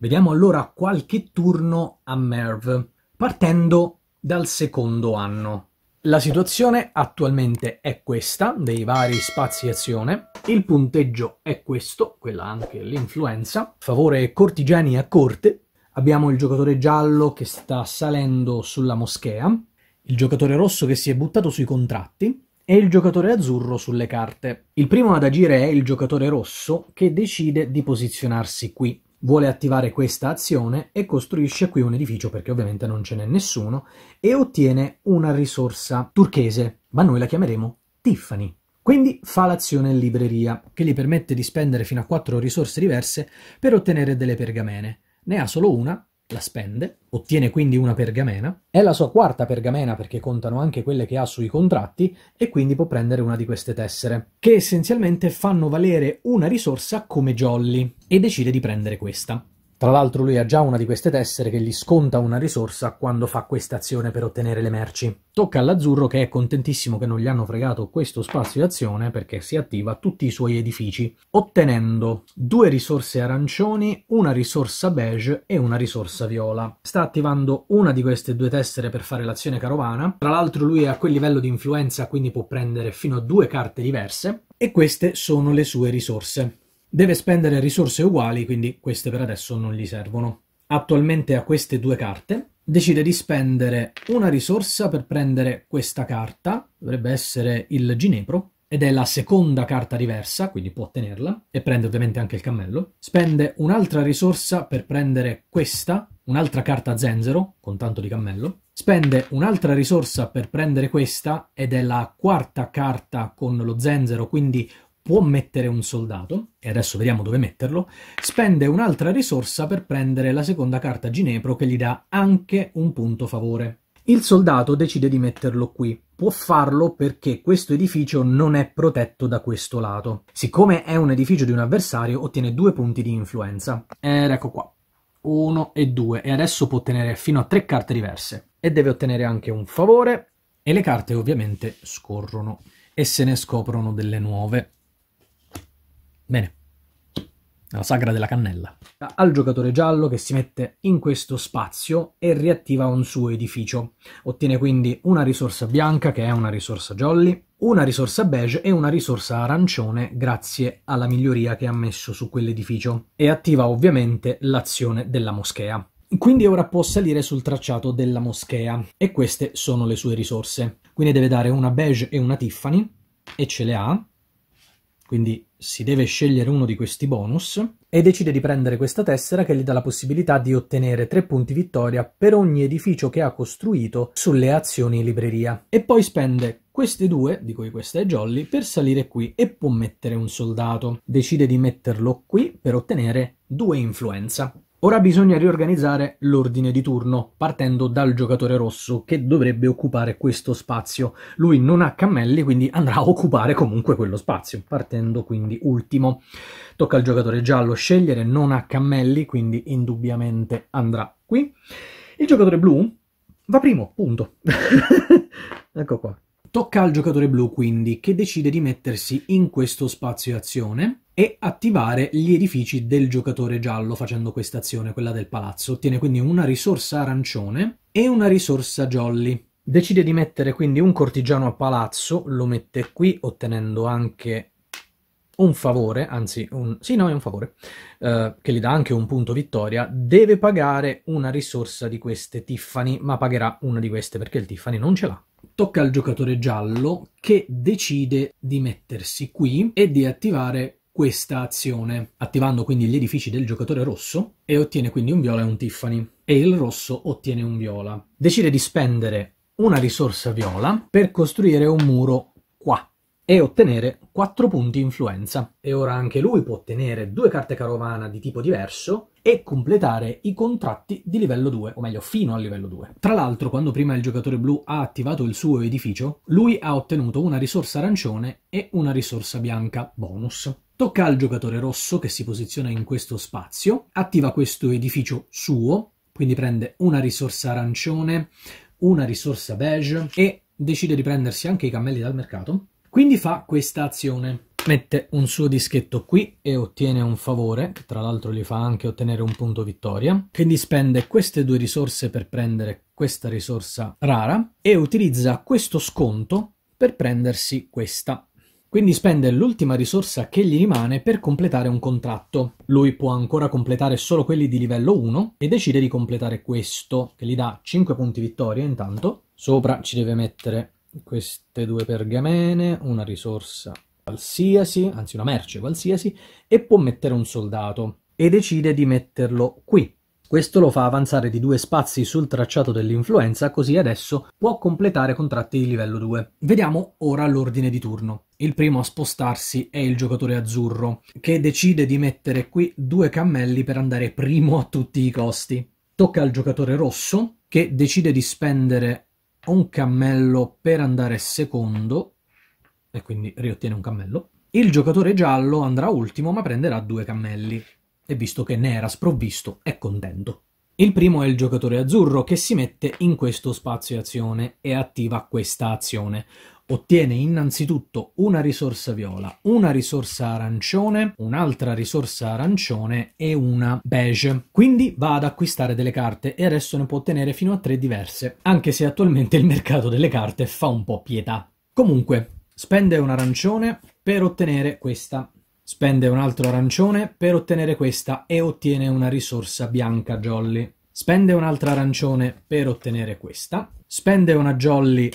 Vediamo allora qualche turno a Merv, partendo dal secondo anno. La situazione attualmente è questa, dei vari spazi azione. Il punteggio è questo, quella anche l'influenza. Favore cortigiani a corte. Abbiamo il giocatore giallo che sta salendo sulla moschea, il giocatore rosso che si è buttato sui contratti e il giocatore azzurro sulle carte. Il primo ad agire è il giocatore rosso che decide di posizionarsi qui vuole attivare questa azione e costruisce qui un edificio perché ovviamente non ce n'è nessuno e ottiene una risorsa turchese, ma noi la chiameremo Tiffany. Quindi fa l'azione in libreria, che gli permette di spendere fino a quattro risorse diverse per ottenere delle pergamene. Ne ha solo una la spende, ottiene quindi una pergamena, è la sua quarta pergamena perché contano anche quelle che ha sui contratti e quindi può prendere una di queste tessere, che essenzialmente fanno valere una risorsa come jolly e decide di prendere questa. Tra l'altro lui ha già una di queste tessere che gli sconta una risorsa quando fa questa azione per ottenere le merci. Tocca all'azzurro che è contentissimo che non gli hanno fregato questo spazio d'azione perché si attiva tutti i suoi edifici, ottenendo due risorse arancioni, una risorsa beige e una risorsa viola. Sta attivando una di queste due tessere per fare l'azione carovana. Tra l'altro lui è a quel livello di influenza quindi può prendere fino a due carte diverse e queste sono le sue risorse. Deve spendere risorse uguali, quindi queste per adesso non gli servono. Attualmente ha queste due carte, decide di spendere una risorsa per prendere questa carta, dovrebbe essere il Ginepro, ed è la seconda carta diversa, quindi può tenerla, e prende ovviamente anche il cammello. Spende un'altra risorsa per prendere questa, un'altra carta zenzero, con tanto di cammello. Spende un'altra risorsa per prendere questa, ed è la quarta carta con lo zenzero, quindi può mettere un soldato, e adesso vediamo dove metterlo, spende un'altra risorsa per prendere la seconda carta Ginepro che gli dà anche un punto favore. Il soldato decide di metterlo qui. Può farlo perché questo edificio non è protetto da questo lato. Siccome è un edificio di un avversario, ottiene due punti di influenza. Ed ecco qua. Uno e due. E adesso può ottenere fino a tre carte diverse. E deve ottenere anche un favore. E le carte ovviamente scorrono. E se ne scoprono delle nuove. Bene. La sagra della cannella. Al giocatore giallo che si mette in questo spazio e riattiva un suo edificio. Ottiene quindi una risorsa bianca che è una risorsa jolly, una risorsa beige e una risorsa arancione grazie alla miglioria che ha messo su quell'edificio. E attiva ovviamente l'azione della moschea. Quindi ora può salire sul tracciato della moschea e queste sono le sue risorse. Quindi deve dare una beige e una Tiffany e ce le ha quindi si deve scegliere uno di questi bonus e decide di prendere questa tessera che gli dà la possibilità di ottenere 3 punti vittoria per ogni edificio che ha costruito sulle azioni in libreria. E poi spende queste due, di cui questa è Jolly, per salire qui e può mettere un soldato. Decide di metterlo qui per ottenere due influenza. Ora bisogna riorganizzare l'ordine di turno, partendo dal giocatore rosso, che dovrebbe occupare questo spazio. Lui non ha cammelli, quindi andrà a occupare comunque quello spazio, partendo quindi ultimo. Tocca al giocatore giallo scegliere, non ha cammelli, quindi indubbiamente andrà qui. Il giocatore blu va primo, punto. ecco qua. Tocca al giocatore blu quindi, che decide di mettersi in questo spazio azione e attivare gli edifici del giocatore giallo facendo questa azione, quella del palazzo. Ottiene quindi una risorsa arancione e una risorsa jolly. Decide di mettere quindi un cortigiano a palazzo, lo mette qui ottenendo anche un favore, anzi un... sì no è un favore, eh, che gli dà anche un punto vittoria, deve pagare una risorsa di queste Tiffany, ma pagherà una di queste perché il Tiffany non ce l'ha. Tocca al giocatore giallo che decide di mettersi qui e di attivare questa azione, attivando quindi gli edifici del giocatore rosso e ottiene quindi un viola e un Tiffany. E il rosso ottiene un viola. Decide di spendere una risorsa viola per costruire un muro qua e ottenere 4 punti influenza. E ora anche lui può ottenere due carte carovana di tipo diverso e completare i contratti di livello 2, o meglio fino al livello 2. Tra l'altro, quando prima il giocatore blu ha attivato il suo edificio, lui ha ottenuto una risorsa arancione e una risorsa bianca bonus. Tocca al giocatore rosso che si posiziona in questo spazio, attiva questo edificio suo, quindi prende una risorsa arancione, una risorsa beige e decide di prendersi anche i cammelli dal mercato. Quindi fa questa azione. Mette un suo dischetto qui e ottiene un favore, che tra l'altro gli fa anche ottenere un punto vittoria. Quindi spende queste due risorse per prendere questa risorsa rara e utilizza questo sconto per prendersi questa quindi spende l'ultima risorsa che gli rimane per completare un contratto. Lui può ancora completare solo quelli di livello 1 e decide di completare questo, che gli dà 5 punti vittoria intanto. Sopra ci deve mettere queste due pergamene, una risorsa qualsiasi, anzi una merce qualsiasi, e può mettere un soldato. E decide di metterlo qui, questo lo fa avanzare di due spazi sul tracciato dell'influenza, così adesso può completare contratti di livello 2. Vediamo ora l'ordine di turno. Il primo a spostarsi è il giocatore azzurro, che decide di mettere qui due cammelli per andare primo a tutti i costi. Tocca al giocatore rosso, che decide di spendere un cammello per andare secondo, e quindi riottiene un cammello. Il giocatore giallo andrà ultimo ma prenderà due cammelli e visto che ne era sprovvisto è contento. Il primo è il giocatore azzurro che si mette in questo spazio azione e attiva questa azione. Ottiene innanzitutto una risorsa viola, una risorsa arancione, un'altra risorsa arancione e una beige. Quindi va ad acquistare delle carte e adesso ne può ottenere fino a tre diverse, anche se attualmente il mercato delle carte fa un po' pietà. Comunque, spende un arancione per ottenere questa Spende un altro arancione per ottenere questa e ottiene una risorsa bianca jolly. Spende un altro arancione per ottenere questa. Spende una jolly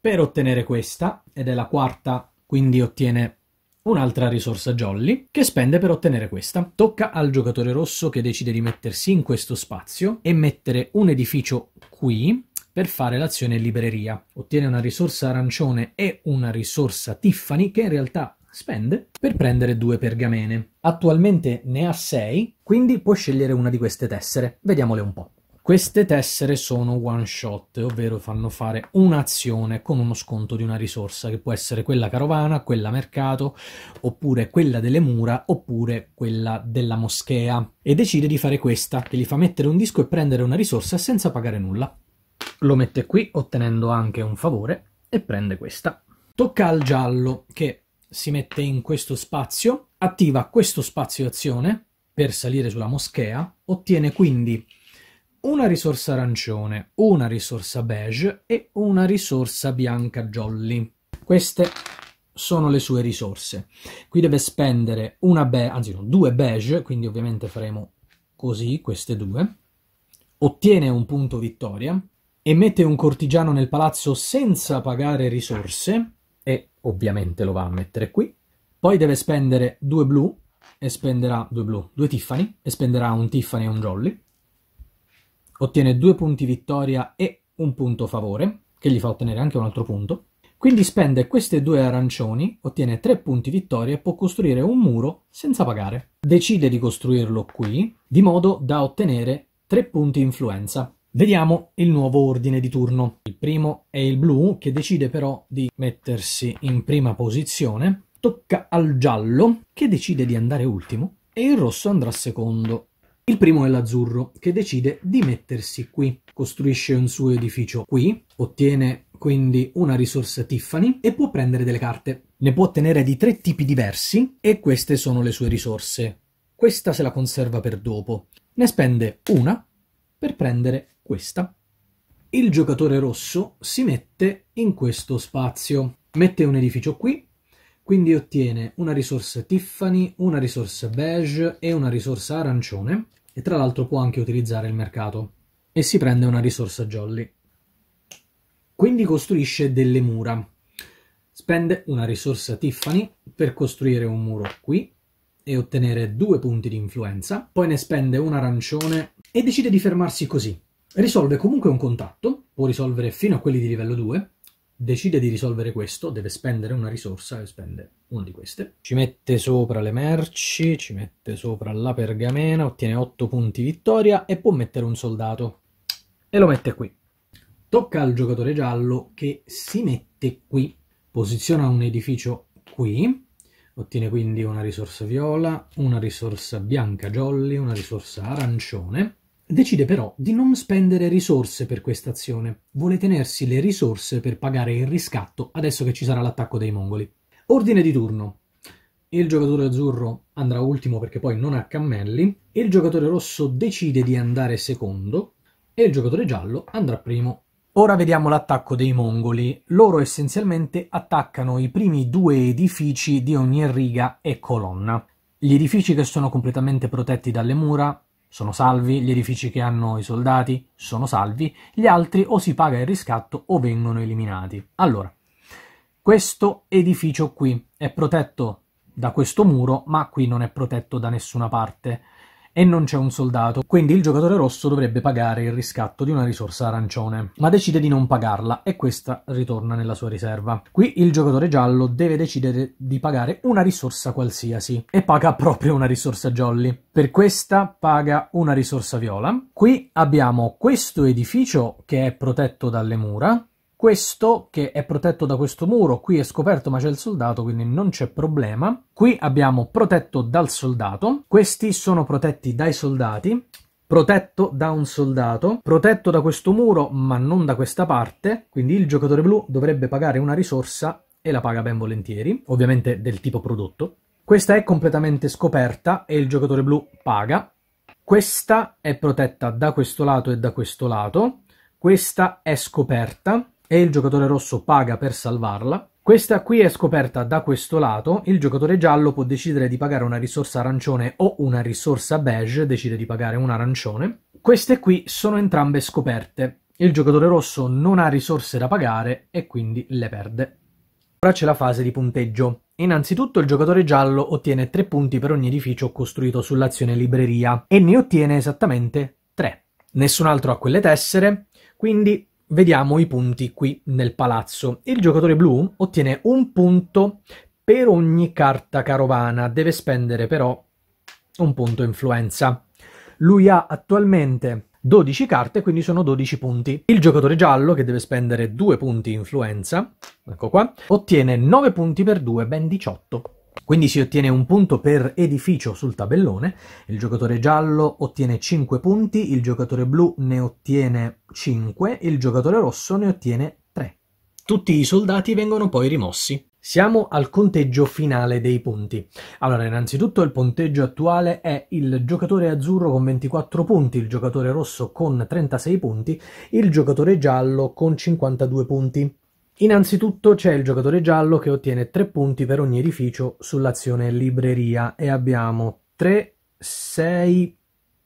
per ottenere questa ed è la quarta, quindi ottiene un'altra risorsa jolly che spende per ottenere questa. Tocca al giocatore rosso che decide di mettersi in questo spazio e mettere un edificio qui per fare l'azione libreria. Ottiene una risorsa arancione e una risorsa Tiffany che in realtà spende per prendere due pergamene. Attualmente ne ha sei, quindi può scegliere una di queste tessere. Vediamole un po'. Queste tessere sono one shot, ovvero fanno fare un'azione con uno sconto di una risorsa, che può essere quella carovana, quella mercato, oppure quella delle mura, oppure quella della moschea. E decide di fare questa, che gli fa mettere un disco e prendere una risorsa senza pagare nulla. Lo mette qui, ottenendo anche un favore, e prende questa. Tocca al giallo, che si mette in questo spazio, attiva questo spazio di azione per salire sulla moschea, ottiene quindi una risorsa arancione, una risorsa beige e una risorsa bianca jolly. Queste sono le sue risorse. Qui deve spendere una be- anzi no, due beige, quindi ovviamente faremo così queste due. Ottiene un punto vittoria e mette un cortigiano nel palazzo senza pagare risorse ovviamente lo va a mettere qui. Poi deve spendere due blu e spenderà due blu, due Tiffany e spenderà un Tiffany e un Jolly. Ottiene due punti vittoria e un punto favore, che gli fa ottenere anche un altro punto. Quindi spende queste due arancioni, ottiene tre punti vittoria e può costruire un muro senza pagare. Decide di costruirlo qui, di modo da ottenere tre punti influenza. Vediamo il nuovo ordine di turno. Il primo è il blu che decide però di mettersi in prima posizione, tocca al giallo che decide di andare ultimo e il rosso andrà secondo. Il primo è l'azzurro che decide di mettersi qui, costruisce un suo edificio qui, ottiene quindi una risorsa Tiffany e può prendere delle carte. Ne può ottenere di tre tipi diversi e queste sono le sue risorse. Questa se la conserva per dopo. Ne spende una per prendere questa, il giocatore rosso si mette in questo spazio. Mette un edificio qui, quindi ottiene una risorsa Tiffany, una risorsa beige e una risorsa arancione, e tra l'altro può anche utilizzare il mercato. E si prende una risorsa Jolly. Quindi costruisce delle mura. Spende una risorsa Tiffany per costruire un muro qui e ottenere due punti di influenza, poi ne spende un arancione e decide di fermarsi così, Risolve comunque un contatto, può risolvere fino a quelli di livello 2, decide di risolvere questo, deve spendere una risorsa e spende una di queste. Ci mette sopra le merci, ci mette sopra la pergamena, ottiene 8 punti vittoria e può mettere un soldato. E lo mette qui. Tocca al giocatore giallo che si mette qui, posiziona un edificio qui, ottiene quindi una risorsa viola, una risorsa bianca jolly, una risorsa arancione Decide però di non spendere risorse per questa azione, vuole tenersi le risorse per pagare il riscatto adesso che ci sarà l'attacco dei mongoli. Ordine di turno. Il giocatore azzurro andrà ultimo perché poi non ha cammelli, il giocatore rosso decide di andare secondo e il giocatore giallo andrà primo. Ora vediamo l'attacco dei mongoli. Loro essenzialmente attaccano i primi due edifici di ogni riga e colonna. Gli edifici che sono completamente protetti dalle mura sono salvi, gli edifici che hanno i soldati sono salvi, gli altri o si paga il riscatto o vengono eliminati. Allora, questo edificio qui è protetto da questo muro, ma qui non è protetto da nessuna parte e non c'è un soldato, quindi il giocatore rosso dovrebbe pagare il riscatto di una risorsa arancione, ma decide di non pagarla e questa ritorna nella sua riserva. Qui il giocatore giallo deve decidere di pagare una risorsa qualsiasi e paga proprio una risorsa jolly. Per questa paga una risorsa viola. Qui abbiamo questo edificio che è protetto dalle mura questo che è protetto da questo muro, qui è scoperto ma c'è il soldato, quindi non c'è problema. Qui abbiamo protetto dal soldato, questi sono protetti dai soldati, protetto da un soldato, protetto da questo muro ma non da questa parte, quindi il giocatore blu dovrebbe pagare una risorsa e la paga ben volentieri, ovviamente del tipo prodotto. Questa è completamente scoperta e il giocatore blu paga. Questa è protetta da questo lato e da questo lato. Questa è scoperta e il giocatore rosso paga per salvarla. Questa qui è scoperta da questo lato, il giocatore giallo può decidere di pagare una risorsa arancione o una risorsa beige, decide di pagare un arancione. Queste qui sono entrambe scoperte. Il giocatore rosso non ha risorse da pagare e quindi le perde. Ora c'è la fase di punteggio. Innanzitutto il giocatore giallo ottiene 3 punti per ogni edificio costruito sull'azione libreria e ne ottiene esattamente 3. Nessun altro ha quelle tessere, quindi Vediamo i punti qui nel palazzo. Il giocatore blu ottiene un punto per ogni carta carovana, deve spendere però un punto influenza. Lui ha attualmente 12 carte, quindi sono 12 punti. Il giocatore giallo, che deve spendere 2 punti influenza, ecco qua, ottiene 9 punti per 2, ben 18. Quindi si ottiene un punto per edificio sul tabellone, il giocatore giallo ottiene 5 punti, il giocatore blu ne ottiene 5, il giocatore rosso ne ottiene 3. Tutti i soldati vengono poi rimossi. Siamo al conteggio finale dei punti. Allora, innanzitutto il punteggio attuale è il giocatore azzurro con 24 punti, il giocatore rosso con 36 punti, il giocatore giallo con 52 punti. Innanzitutto c'è il giocatore giallo che ottiene 3 punti per ogni edificio sull'azione libreria e abbiamo 3, 6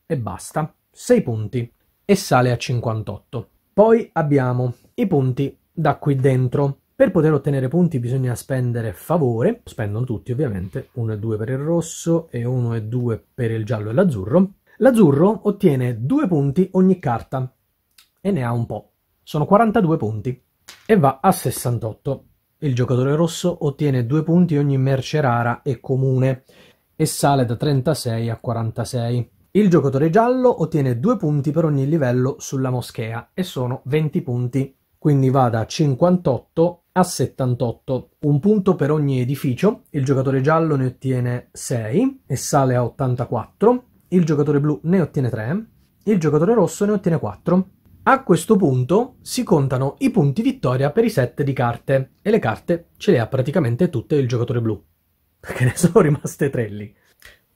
e basta, 6 punti e sale a 58. Poi abbiamo i punti da qui dentro. Per poter ottenere punti bisogna spendere favore, spendono tutti ovviamente, 1 e 2 per il rosso e 1 e 2 per il giallo e l'azzurro. L'azzurro ottiene 2 punti ogni carta e ne ha un po', sono 42 punti e va a 68. Il giocatore rosso ottiene due punti ogni merce rara e comune e sale da 36 a 46. Il giocatore giallo ottiene 2 punti per ogni livello sulla moschea e sono 20 punti, quindi va da 58 a 78, un punto per ogni edificio, il giocatore giallo ne ottiene 6 e sale a 84, il giocatore blu ne ottiene 3, il giocatore rosso ne ottiene 4 a questo punto si contano i punti vittoria per i set di carte e le carte ce le ha praticamente tutte il giocatore blu, perché ne sono rimaste tre lì.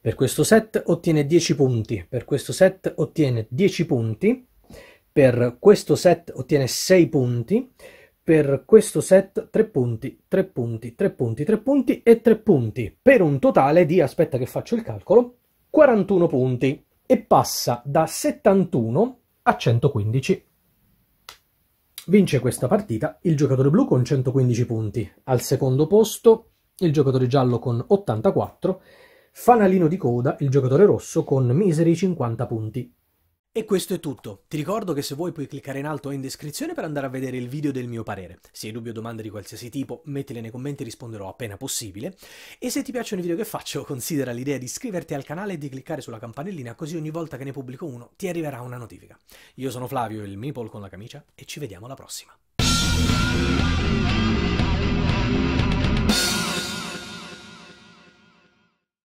Per questo set ottiene 10 punti, per questo set ottiene 10 punti, per questo set ottiene 6 punti, per questo set 3 punti, 3 punti, 3 punti, 3 punti e 3 punti, per un totale di, aspetta che faccio il calcolo, 41 punti e passa da 71 a 115. Vince questa partita il giocatore blu con 115 punti, al secondo posto il giocatore giallo con 84, fanalino di coda il giocatore rosso con miseri 50 punti. E questo è tutto. Ti ricordo che se vuoi puoi cliccare in alto o in descrizione per andare a vedere il video del mio parere. Se hai dubbi o domande di qualsiasi tipo, mettile nei commenti e risponderò appena possibile. E se ti piacciono i video che faccio, considera l'idea di iscriverti al canale e di cliccare sulla campanellina così ogni volta che ne pubblico uno ti arriverà una notifica. Io sono Flavio, il Meeple con la camicia, e ci vediamo alla prossima.